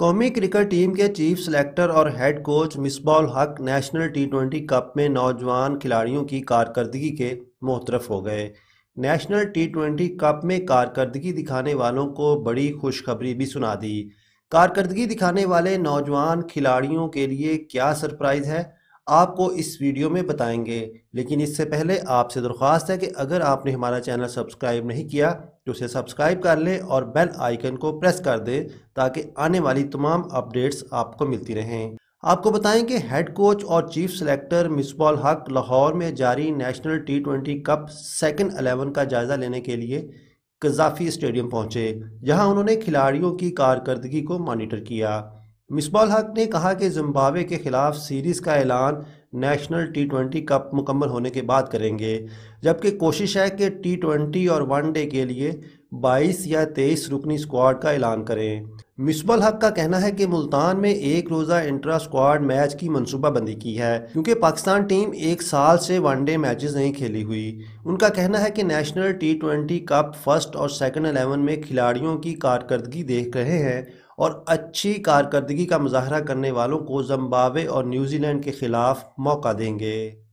कौमी cricket team के chief selector और head coach Misbah ul Haq national T twenty cup में नौजवान खिलाड़ियों की कारकर्दगी के मोहतरफ हो गए नेशनल टी ट्वेंटी कप में कारकर्दगी दिखाने वालों को बड़ी खुशखबरी भी सुना दी कारकर्दगी दिखाने वाले नौजवान खिलाड़ियों के लिए क्या सरप्राइज है आपको इस वीडियो में बताएंगे लेकिन इससे पहले आपसे दरख्वास्त है कि अगर आपने हमारा चैनल सब्सक्राइब नहीं किया तो उसे सब्सक्राइब कर लें और बेल आइकन को प्रेस कर दें ताकि आने वाली तमाम अपडेट्स आपको मिलती रहें आपको बताएं कि हेड कोच और चीफ सेलेक्टर मिसबॉल हक लाहौर में जारी national T twenty cup second eleven का जायज़ा लेने के लिए कजाफी स्टेडियम पहुंचे जहां उन्होंने खिलाड़ियों की कारकर्दगी को मॉनिटर किया मिसबॉल हक ने कहा कि जिम्बावे के ख़िलाफ़ सीरीज़ का ऐलान नेशनल टी ट्वेंटी कप मुकम्मल होने के बाद करेंगे जबकि कोशिश है कि टी ट्वेंटी और वनडे के लिए 22 या 23 रुकनी स्क्वाड का ऐलान करें मिसबल हक का कहना है कि मुल्तान में एक रोज़ा इंट्रा स्क्वाड मैच की मनसूबाबंदी की है क्योंकि पाकिस्तान टीम एक साल से वनडे मैचेस नहीं खेली हुई उनका कहना है कि national T twenty cup first और सेकंड एलेवन में खिलाड़ियों की कारकर्दगी देख रहे हैं और अच्छी कारकर्दगी का मुजाहरा करने वालों को जम्बावे और न्यूजीलैंड के खिलाफ मौका देंगे